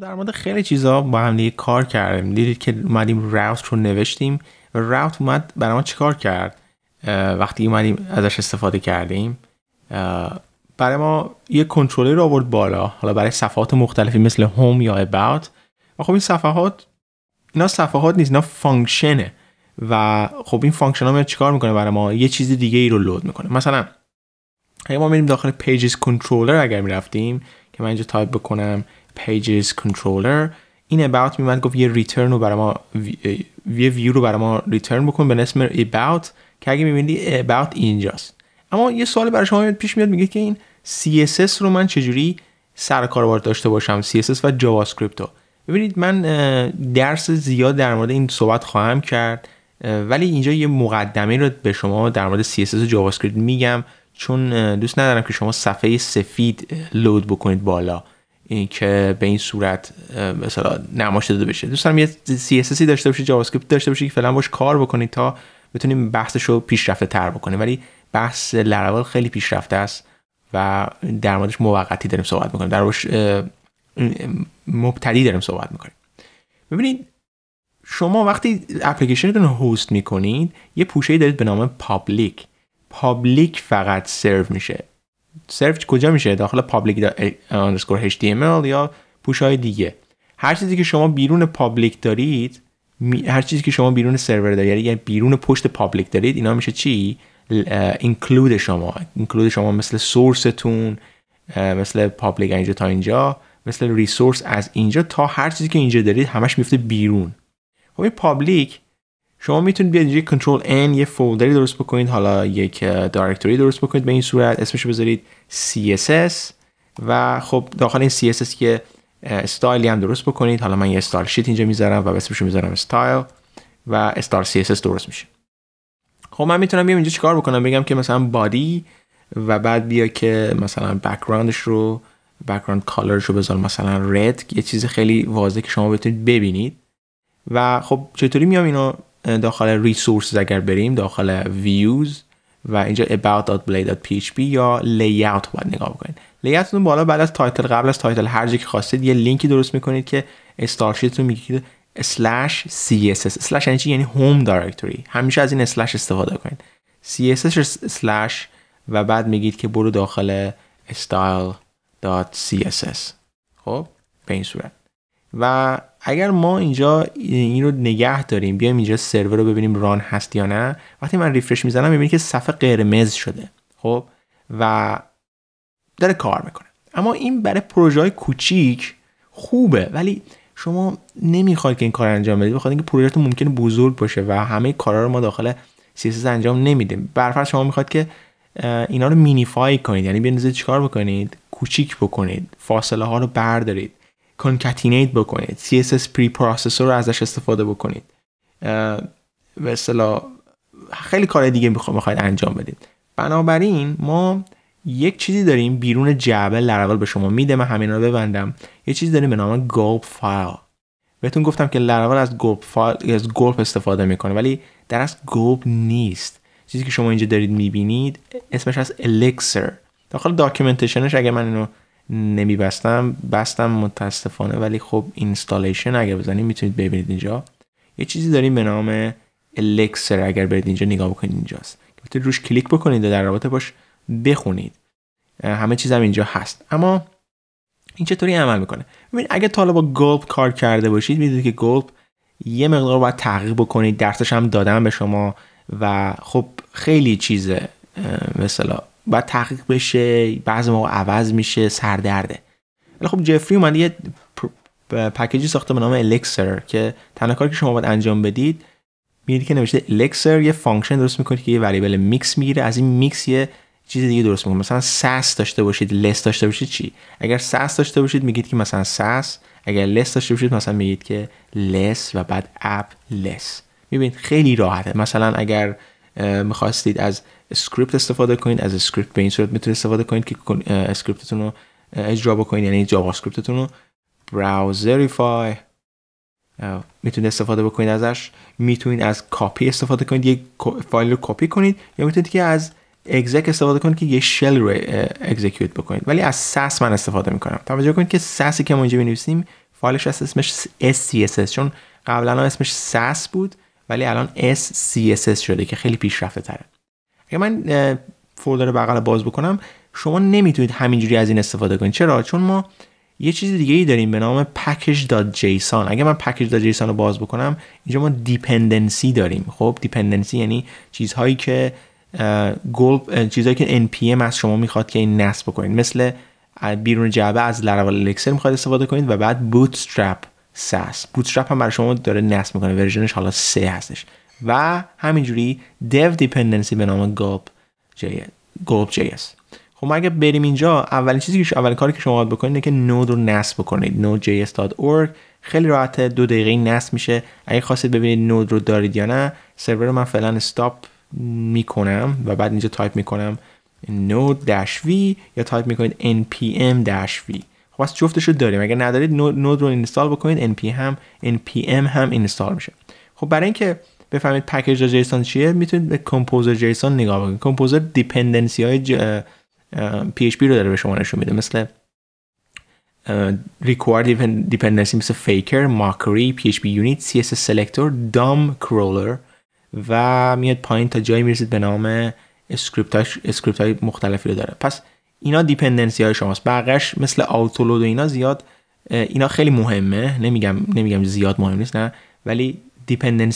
در مورد خیلی چیزا با هم دیگه کار کردیم دیدید که اومدیم راوت رو نوشتیم و راوت اومد برای ما چیکار کرد وقتی اومدیم ازش استفاده کردیم برای ما یه کنترلر رو آورد بالا حالا برای صفحات مختلفی مثل هوم یا اباوت و خب این صفحات اینا صفحات نیست اینا فانکشنه و خب این فانکشن ها میاد چیکار میکنه برای ما یه چیز دیگه ای رو لود میکنه مثلا اگه ما میریم داخل پیجز کنترلر اگر میرفتیم که من اینجا تایپ بکنم pages controller این about میومد گفت یه ریترن رو برای ما یه ویو رو برای ما ریترن بکن به اسم about که اگه میبینید about اینجاست اما یه سوال برای شما پیش میاد میگه که این CSS رو من چجوری سر کار داشته باشم CSS و جاوا اسکریپت رو ببینید من درس زیاد در مورد این صحبت خواهم کرد ولی اینجا یه مقدمه رو به شما در مورد CSS و جاوا اسکریپت میگم چون دوست ندارم که شما صفحه سفید لود بکنید بالا که به این صورت مثلا نمایش داده بشه دوست دارم یه CSS داشته باشه جاوا اسکریپت داشته باشی که فعلا باش کار بکنید تا بتونیم بحثش رو پیشرفته تر بکنیم ولی بحث لراول خیلی پیشرفته است و در موردش موقتی داریم صحبت میکنیم در موردش مبتدی داریم صحبت میکنیم ببینید شما وقتی اپلیکیشنتون رو میکنید یه پوشه دارید به نام پابلیک پابلیک فقط سرو میشه سرچ کجا میشه داخل پابلیک HTML یا پوش های دیگه هر چیزی که شما بیرون پابلیک دارید هر چیزی که شما بیرون سرور دارید یعنی بیرون پشت پابلیک دارید اینا میشه چی اینکلود شما اینکلود شما مثل سورستون مثل پابلیک اینجا تا اینجا مثل ریسورس از اینجا تا هر چیزی که اینجا دارید همش میفته بیرون خب این پابلیک شما میتونید بیاید اینجا کنترل N یه فولدری درست بکنید حالا یک دایرکتوری درست بکنید به این صورت اسمش بذارید CSS و خب داخل این CSS که استایلی هم درست بکنید حالا من یه استایل شیت اینجا میذارم و اسمش میذارم استایل و استار CSS درست میشه خب من میتونم بیام اینجا چیکار بکنم بگم که مثلا بادی و بعد بیا که مثلا بکگراندش رو بکگراند کالرش رو بذارم مثلا رد یه چیز خیلی واضحه که شما بتونید ببینید و خب چطوری میام اینو داخل ریسورس اگر بریم داخل ویوز و اینجا about.blade.php یا layout باید نگاه بکنید رو بالا بعد از تایتل قبل از تایتل هر جا که خواستید یه لینکی درست میکنید که استارشیتتون میگید slash css slash یعنی یعنی home directory همیشه از این slash استفاده کنید css slash و بعد میگید که برو داخل style.css خب به این صورت و اگر ما اینجا این رو نگه داریم بیایم اینجا سرور رو ببینیم ران هست یا نه وقتی من ریفرش میزنم میبینی که صفحه قرمز شده خب و داره کار میکنه اما این برای پروژه های کوچیک خوبه ولی شما نمیخواید که این کار انجام بدید بخاطر اینکه پروژهتون ممکنه بزرگ باشه و همه کارها رو ما داخل CSS انجام نمیدیم برفر شما میخواد که اینا رو مینیفای کنید یعنی بیاین چیکار بکنید کوچیک بکنید فاصله ها رو بردارید کانکاتینیت بکنید CSS پری پروسسور رو ازش استفاده بکنید و خیلی کار دیگه میخواید انجام بدید بنابراین ما یک چیزی داریم بیرون جعبه لرول به شما میده من همین رو ببندم یه چیزی داریم به نام گلپ فایل بهتون گفتم که لرول از گلپ فایل از گلپ استفاده میکنه ولی در از گلپ نیست چیزی که شما اینجا دارید میبینید اسمش از الکسر داخل داکیومنتیشنش اگه من اینو نمی بستم بستم متاسفانه ولی خب اینستالیشن اگر بزنید میتونید ببینید اینجا یه چیزی داریم به نام الکسر اگر برید اینجا نگاه بکنید اینجاست که روش کلیک بکنید و در رابطه باش بخونید همه چیز هم اینجا هست اما این چطوری عمل میکنه ببین اگر تا با گلپ کار کرده باشید میدونید که گلپ یه مقدار باید تحقیق بکنید درسش هم دادم به شما و خب خیلی چیز مثلا باید تحقیق بشه بعض ما عوض میشه سردرده ولی خب جفری اومده یه پکیجی ساخته به نام الکسر که تنها کاری که شما باید انجام بدید میدید که نوشته الکسر یه فانکشن درست میکنید که یه وریبل میکس میگیره از این میکس یه چیز دیگه درست میکنه مثلا سس داشته باشید لس داشته باشید چی اگر سس داشته باشید میگید که مثلا سس اگر لس داشته باشید مثلا میگید که لس و بعد اپ لس میبینید خیلی راحته مثلا اگر میخواستید از اسکریپت استفاده کنید از اسکریپت به این صورت میتونید استفاده کنید که اسکریپتتون رو اجرا بکنید یعنی جاوا اسکریپتتون رو براوزریفای میتونید استفاده بکنید ازش میتونید از کاپی استفاده کنید یه فایل رو کپی کنید یا میتونید که از exec استفاده کنید که یه شل رو execute بکنید ولی از ساس من استفاده میکنم توجه کنید که سسی که ما اینجا بنویسیم فایلش هست اسمش SCSS چون قبلا اسمش ساس بود ولی الان SCSS شده که خیلی پیشرفته تره اگه من فولدر بغل باز بکنم شما نمیتونید همینجوری از این استفاده کنید چرا چون ما یه چیز دیگه ای داریم به نام package.json اگه من package.json رو باز بکنم اینجا ما dependency داریم خب dependency یعنی چیزهایی که گل چیزهایی که npm از شما میخواد که این نصب کنید مثل بیرون جعبه از لراول الکسر میخواد استفاده کنید و بعد bootstrap ساس bootstrap هم برای شما داره نصب میکنه ورژنش حالا سه هستش و همینجوری dev dependency به نام gulp JS خب ما اگه بریم اینجا اولین چیزی که اول کاری که شما باید بکنید اینه که نود رو نصب بکنید node.js.org خیلی راحت دو دقیقه نصب میشه اگه خواستید ببینید نود رو دارید یا نه سرور رو من فعلا استاپ میکنم و بعد اینجا تایپ میکنم node-v یا تایپ میکنید npm-v خب از جفتش رو داریم اگر ندارید نود رو اینستال بکنید npm هم npm هم اینستال میشه خب برای اینکه بفهمید پکیج جیسون چیه میتونید به کمپوزر جیسون نگاه بکنید کمپوزر دیپندنسی های پی رو داره به شما نشون میده مثل ریکوارد دیپندنسی مثل faker, mockery, php سی css سلکتور، دام کرولر و میاد پایین تا جایی میرسید به نام اسکریپت های مختلفی رو داره پس اینا دیپندنسی های شماست بقیش مثل آوتولود و اینا زیاد اینا خیلی مهمه نمیگم نمیگم زیاد مهم نیست نه ولی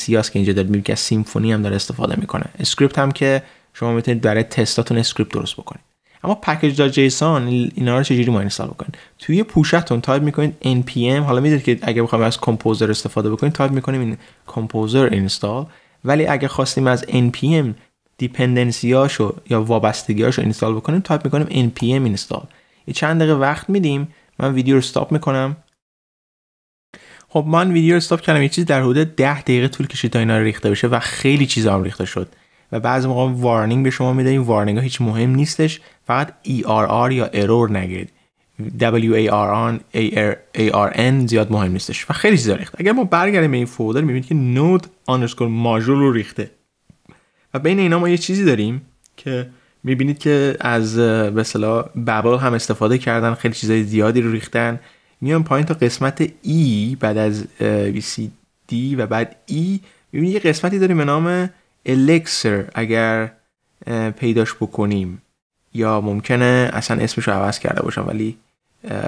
هاست که اینجا دارید میبینید که سیمفونی هم داره استفاده میکنه اسکریپت هم که شما میتونید برای تستاتون اسکریپت درست بکنید اما پکیج دا جیسون اینا رو چجوری ما اینستال بکنید توی پوشتون تایپ میکنید npm حالا میدونید که اگه بخوایم از کمپوزر استفاده بکنید تایپ میکنیم این کمپوزر اینستال ولی اگه خواستیم از npm دیپندنسیاشو یا وابستگیاشو اینستال بکنیم تایپ میکنیم npm اینستال یه چند دقیقه وقت میدیم من ویدیو رو استاپ میکنم خب من ویدیو رو استاپ کردم یه چیز در حدود 10 دقیقه طول کشید تا اینا ریخته بشه و خیلی چیزا هم ریخته شد و بعضی موقع وارنینگ به شما میده این وارنینگ ها هیچ مهم نیستش فقط ERR یا ارور نگیرید WARN ARN زیاد مهم نیستش و خیلی چیزا ریخته اگر ما برگردیم به این فولدر میبینید که نود آندرسکور ماژول رو ریخته و بین اینا ما یه چیزی داریم که میبینید که از به اصطلاح هم استفاده کردن خیلی چیزای زیادی رو ریختن میان پایین تا قسمت ای e بعد از دی و بعد ای e. میبینی یه قسمتی داریم به نام الکسر اگر پیداش بکنیم یا ممکنه اصلا اسمش رو عوض کرده باشم ولی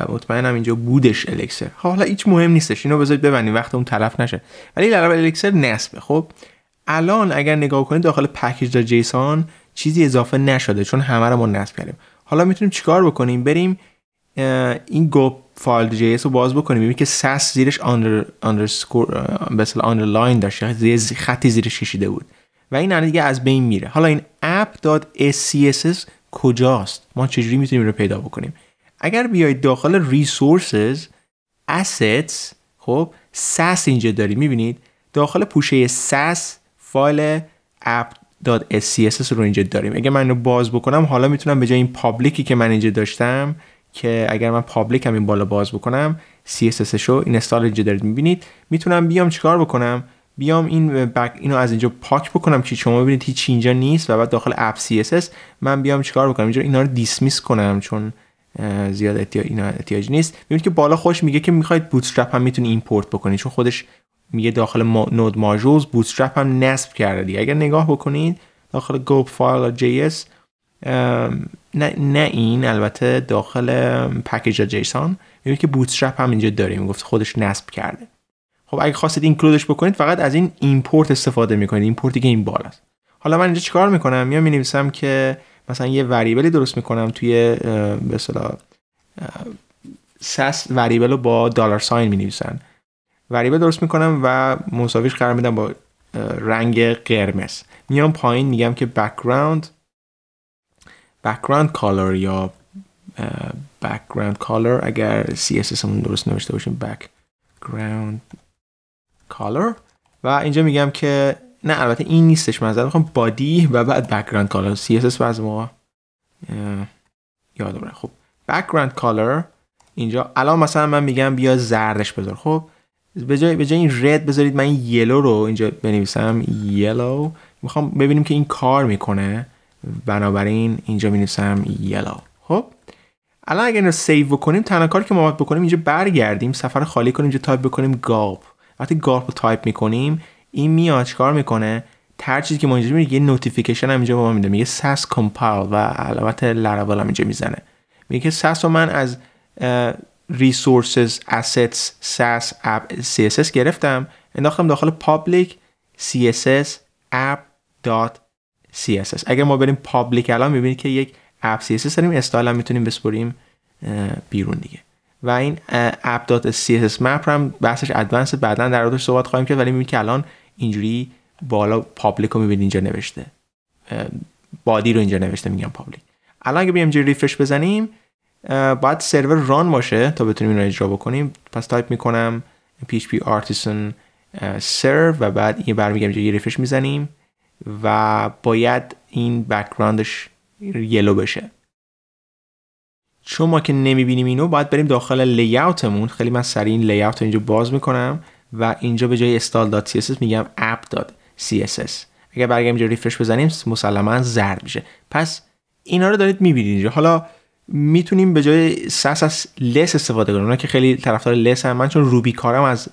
مطمئنم اینجا بودش الکسر خب، حالا هیچ مهم نیستش اینو بذارید ببندیم وقت اون تلف نشه ولی الکسر نصبه خب الان اگر نگاه کنید داخل پکیج جیسان چیزی اضافه نشده چون همه رو ما نصب کردیم حالا میتونیم چیکار بکنیم بریم این گپ فایل جی اس رو باز بکنیم ببینیم که سس زیرش آندر آندرسکور مثلا آندرلاین زیر خطی زیرش کشیده بود و این الان دیگه از بین میره حالا این اپ scss کجاست ما چجوری میتونیم رو پیدا بکنیم اگر بیاید داخل resources assets خب سس اینجا داریم میبینید داخل پوشه سس فایل اپ .scss رو اینجا داریم اگه من رو باز بکنم حالا میتونم به جای این پابلیکی که من اینجا داشتم که اگر من پابلیک هم این بالا باز بکنم CSS شو این استال اینجا دارید میبینید میتونم بیام چیکار بکنم بیام این بک اینو از اینجا پاک بکنم که شما ببینید هیچ اینجا نیست و بعد داخل اپ CSS من بیام چیکار بکنم اینجا اینا رو دیسمیس کنم چون زیاد احتیاج اینا نیست میبینید که بالا خوش میگه که میخواید استرپ هم میتونی ایمپورت بکنید چون خودش میگه داخل ما... نود ماژولز استرپ هم نصب کرده دیگه اگر نگاه بکنید داخل گوب فایل جی اس نه, این البته داخل پکیج جیسون میبینید که بوتسترپ هم اینجا داریم گفت خودش نصب کرده خب اگه خواستید اینکلودش بکنید فقط از این ایمپورت استفاده میکنید ایمپورتی که این بالاست حالا من اینجا چیکار میکنم میام مینویسم که مثلا یه وریبلی درست میکنم توی به اصطلاح سس وریبل رو با دلار ساین مینویسن وریبل درست میکنم و مساویش قرار میدم با رنگ قرمز میام پایین میگم که بکگراوند background کالر یا background-color اگر CSS همون درست نوشته باشیم background کالر و اینجا میگم که نه البته این نیستش من میخوام بادی و بعد background کالر CSS از ما یادم خب background-color اینجا الان مثلا من میگم بیا زردش بذار خب به جای به جای این رد بذارید من این یلو رو اینجا بنویسم یلو میخوام ببینیم که این کار میکنه بنابراین اینجا می نویسم خب الان اگر اینو سیو بکنیم تنها کاری که ما باید بکنیم اینجا برگردیم سفر خالی کنیم اینجا تایپ بکنیم گاپ وقتی گاپ رو تایپ میکنیم این میاد چیکار میکنه هر چیزی که ما اینجا میگه یه نوتیفیکیشن هم اینجا به ما میده میگه ساس کامپایل و علامت لاراول هم اینجا میزنه میگه که ساس رو من از resources assets ساس اپ css گرفتم انداختم داخل پابلیک css app CSS اگر ما بریم پابلیک الان میبینید که یک اپ CSS داریم استایل هم میتونیم بسپریم بیرون دیگه و این اپ دات CSS map هم بحثش ادوانس بعدا در موردش صحبت خواهیم کرد ولی میبینید که الان اینجوری بالا پابلیک رو میبینید اینجا نوشته بادی رو اینجا نوشته میگم پابلیک الان اگه بیام ریفرش بزنیم باید سرور ران باشه تا بتونیم این رو اجرا بکنیم پس تایپ میکنم php artisan serve و بعد این برمیگم اینجا ریفرش میزنیم و باید این بکراندش یلو بشه چون ما که نمیبینیم اینو باید بریم داخل لیاوتمون خیلی من سریع این لیاوت رو اینجا باز میکنم و اینجا به جای CSS میگم app.css اگر برگردیم اینجا ریفرش بزنیم مسلما زرد میشه پس اینا رو دارید میبینید اینجا حالا میتونیم به جای سس از لس استفاده کنیم اونا که خیلی طرفدار لس هم من چون روبی کارم از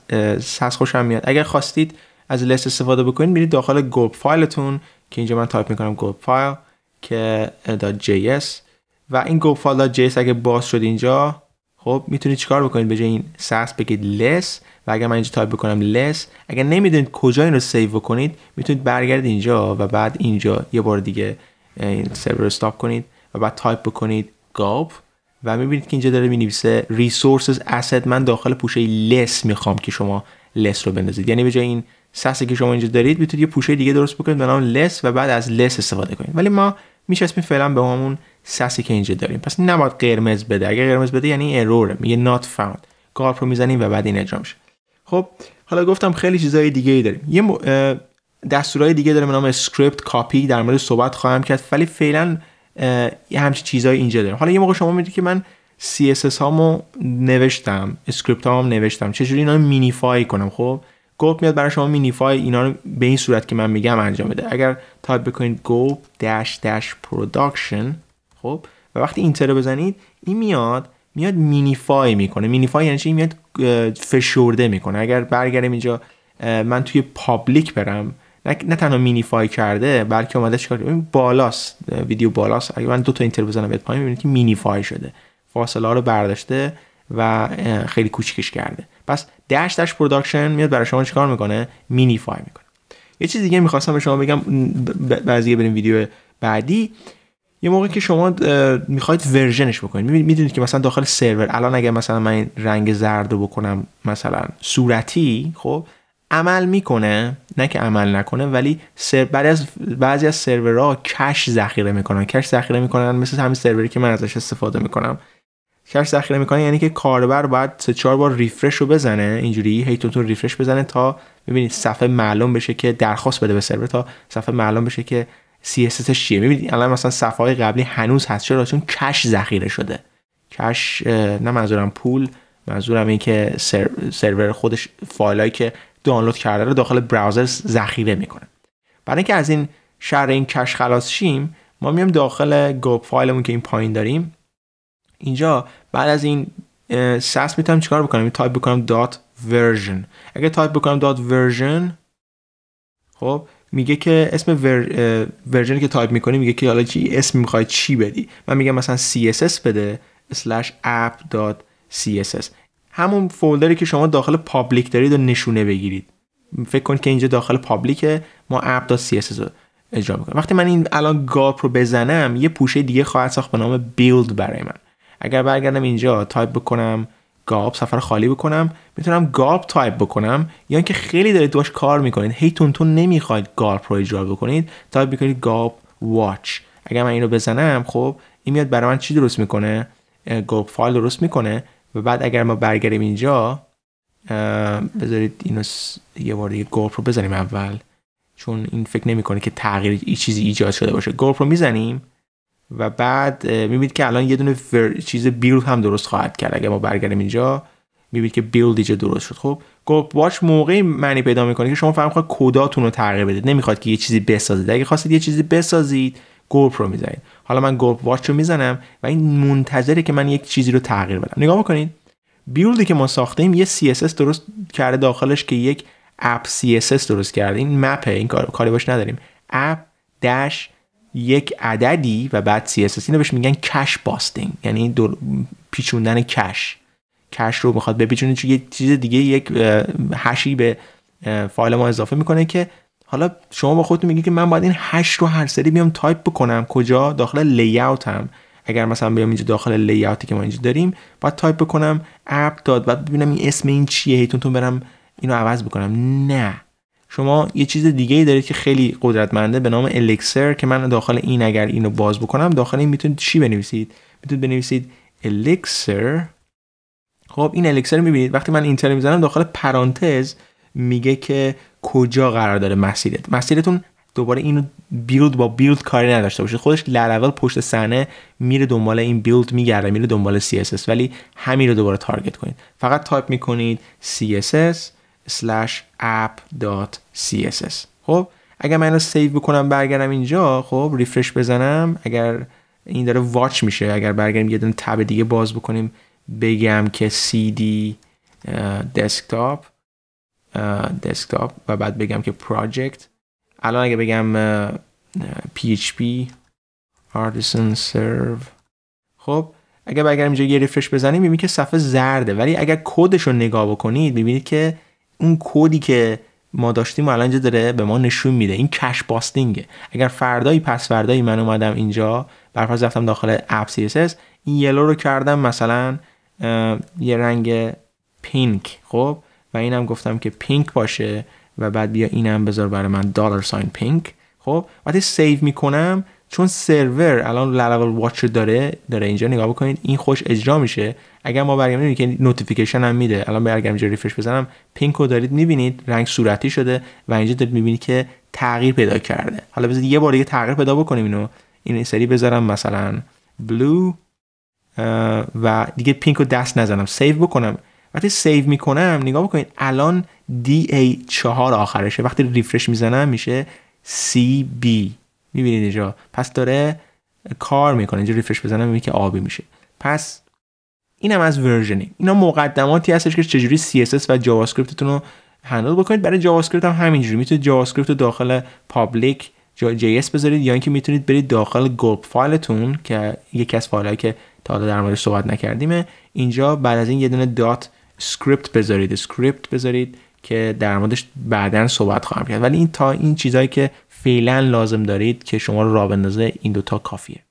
سس خوشم میاد اگر خواستید از لس استفاده بکنید میرید داخل گوب فایلتون که اینجا من تایپ میکنم گوب فایل که .js و این گوب فایل .js اگه باز شد اینجا خب میتونید چیکار بکنید به جای این سس بگید less و اگر من اینجا تایپ بکنم less اگر نمیدونید کجا این رو سیو بکنید میتونید برگردید اینجا و بعد اینجا یه بار دیگه این سرور رو استاپ کنید و بعد تایپ بکنید gulp و میبینید که اینجا داره مینویسه ریسورسز اسید من داخل پوشه لس میخوام که شما لس رو بندازید یعنی به جای این سسی که شما اینجا دارید میتونید یه پوشه دیگه درست بکنید به نام لس و بعد از لس استفاده کنید ولی ما میچسبیم فعلا به همون سسی که اینجا داریم پس نباید قرمز بده اگر قرمز بده یعنی اروره میگه not found کار رو میزنیم و بعد این اجرا میشه خب حالا گفتم خیلی چیزای دیگه ای داریم یه دستورای دستورهای دیگه داره به نام اسکریپت کاپی در مورد صحبت خواهم کرد ولی فعلا یه همچین چیزای اینجا داریم حالا یه موقع شما میگید که من CSS هامو نوشتم اسکریپت هامو نوشتم چجوری اینا مینیفای کنم خب گلپ میاد برای شما مینیفای اینا رو به این صورت که من میگم انجام بده اگر تایپ بکنید گلپ داش داش پروداکشن خب و وقتی اینتر بزنید این میاد میاد مینیفای میکنه مینیفای یعنی چی میاد فشرده میکنه اگر برگردم اینجا من توی پابلیک برم نه, تنها مینیفای کرده بلکه اومده چیکار ببین بالاست ویدیو بالاست اگر من دو تا اینتر بزنم بیاد پایین میبینید که مینیفای شده فاصله ها رو برداشته و خیلی کوچیکش کرده پس دش دش پروداکشن میاد برای شما چیکار میکنه مینیفای میکنه یه چیز دیگه میخواستم به شما بگم بعضی بریم ویدیو بعدی یه موقع که شما میخواید ورژنش بکنید میدونید که مثلا داخل سرور الان اگه مثلا من این رنگ زرد رو بکنم مثلا صورتی خب عمل میکنه نه که عمل نکنه ولی سر بعد از بعضی از سرورها کش ذخیره میکنن کش ذخیره میکنن مثل همین سروری که من ازش استفاده میکنم کش ذخیره میکنه یعنی که کاربر باید سه چهار بار ریفرش رو بزنه اینجوری هیتونتون ریفرش بزنه تا ببینید صفحه معلوم بشه که درخواست بده به سرور تا صفحه معلوم بشه که CSS چیه میبینید الان مثلا صفحه های قبلی هنوز هست چرا چون کش ذخیره شده کش نه منظورم پول منظورم این که سرور خودش فایلایی که دانلود کرده رو داخل براوزر ذخیره میکنه برای اینکه از این شر این کش خلاص شیم ما میام داخل گوب فایلمون که این پایین داریم اینجا بعد از این سس میتونم چیکار بکنم تایپ بکنم دات ورژن اگه تایپ بکنم دات ورژن خب میگه که اسم ور... که تایپ میکنی میگه که حالا چی اسم میخوای چی بدی من میگم مثلا css بده slash app.css همون فولدری که شما داخل پابلیک دارید و نشونه بگیرید فکر کن که اینجا داخل پابلیکه ما app.css رو اجرا میکنم وقتی من این الان گاپ رو بزنم یه پوشه دیگه خواهد ساخت به نام build برای من اگر برگردم اینجا تایپ بکنم گاب سفر خالی بکنم میتونم گارپ تایپ بکنم یا یعنی اینکه خیلی دارید باش کار میکنید هی تون نمیخواید گارپ رو اجرا بکنید تایپ میکنید گاب واچ اگر من اینو بزنم خب این میاد برای من چی درست میکنه گاب فایل درست میکنه و بعد اگر ما برگردیم اینجا بذارید اینو س... یه بار دیگه رو بزنیم اول چون این فکر نمیکنه که تغییر ای چیزی ایجاد شده باشه رو میزنیم و بعد میبینید که الان یه دونه چیز بیلد هم درست خواهد کرد اگه ما برگردیم اینجا میبینید که بیلد اینجا درست شد خب گفت واچ موقعی معنی پیدا میکنه که شما فهم خواهد کداتون رو تغییر بدید نمیخواد که یه چیزی بسازید اگه خواستید یه چیزی بسازید گلپ رو میزنید حالا من گلپ واچ رو میزنم و این منتظره که من یک چیزی رو تغییر بدم نگاه میکنید بیلدی که ما ساختیم یه CSS درست کرده داخلش که یک اپ CSS درست کرده این مپه این کاری نداریم اپ یک عددی و بعد CSS اینو بهش میگن کش باستینگ یعنی پیچوندن کش کش رو میخواد بپیچونه چون یه چیز دیگه یک هشی به فایل ما اضافه میکنه که حالا شما با خودتون میگید که من باید این هش رو هر سری بیام تایپ بکنم کجا داخل لی هم اگر مثلا بیام اینجا داخل لی که ما اینجا داریم باید تایپ بکنم اپ داد بعد ببینم این اسم این چیه هیتونتون برم اینو عوض بکنم نه شما یه چیز دیگه ای دارید که خیلی قدرتمنده به نام الکسر که من داخل این اگر اینو باز بکنم داخل این میتونید چی بنویسید میتونید بنویسید الکسر خب این الکسر میبینید وقتی من اینتر میزنم داخل پرانتز میگه که کجا قرار داره مسیرت مسیرتون دوباره اینو بیلد با بیلد کاری نداشته باشه خودش لرول پشت صحنه میره دنبال این بیلد میگرده میره دنبال CSS ولی همین رو دوباره تارگت کنید فقط تایپ میکنید CSS slash app.css خب اگر من سیو بکنم برگردم اینجا خب ریفرش بزنم اگر این داره واچ میشه اگر برگردیم یه دونه تب دیگه باز بکنیم بگم که cd desktop desktop و بعد بگم که project الان اگر بگم php artisan serve خب اگر برگردیم اینجا یه ریفرش بزنیم میبینید که صفحه زرده ولی اگر کودش رو نگاه بکنید میبینید که اون کدی که ما داشتیم الان اینجا داره به ما نشون میده این کش باستینگه اگر فردایی پس فردایی من اومدم اینجا برفرض رفتم داخل اپ اس این یلو رو کردم مثلا یه رنگ پینک خب و اینم گفتم که پینک باشه و بعد بیا اینم بذار برای من دلار ساین پینک خب وقتی سیو میکنم چون سرور الان لول واچ داره داره اینجا نگاه بکنید این خوش اجرا میشه اگر ما برگردیم که نوتیفیکیشن هم میده الان برگردم اینجا ریفرش بزنم پینک رو دارید میبینید رنگ صورتی شده و اینجا دارید میبینید که تغییر پیدا کرده حالا بذارید یه بار دیگه تغییر پیدا بکنیم اینو این سری بذارم مثلا بلو و دیگه پینک رو دست نزنم سیو بکنم وقتی سیو میکنم نگاه بکنید الان DA4 آخرشه وقتی ریفرش میزنم میشه CB میبینید اینجا پس داره کار میکنه اینجا ریفرش بزنم میبینید که آبی میشه پس اینم از ورژنینگ اینا مقدماتی هستش که چجوری CSS و جاوا اسکریپتتون رو هندل بکنید برای جاوا اسکریپت هم همینجوری میتونید جاوا اسکریپت رو داخل پابلیک Js اس بذارید یا اینکه میتونید برید داخل گلپ فایلتون که یکی از فایلایی که تا حالا در موردش صحبت نکردیم اینجا بعد از این یه دونه دات اسکریپت بذارید اسکریپت بذارید که در موردش بعدا صحبت خواهم کرد ولی این تا این چیزایی که فعلا لازم دارید که شما رو رابندازه این دوتا کافیه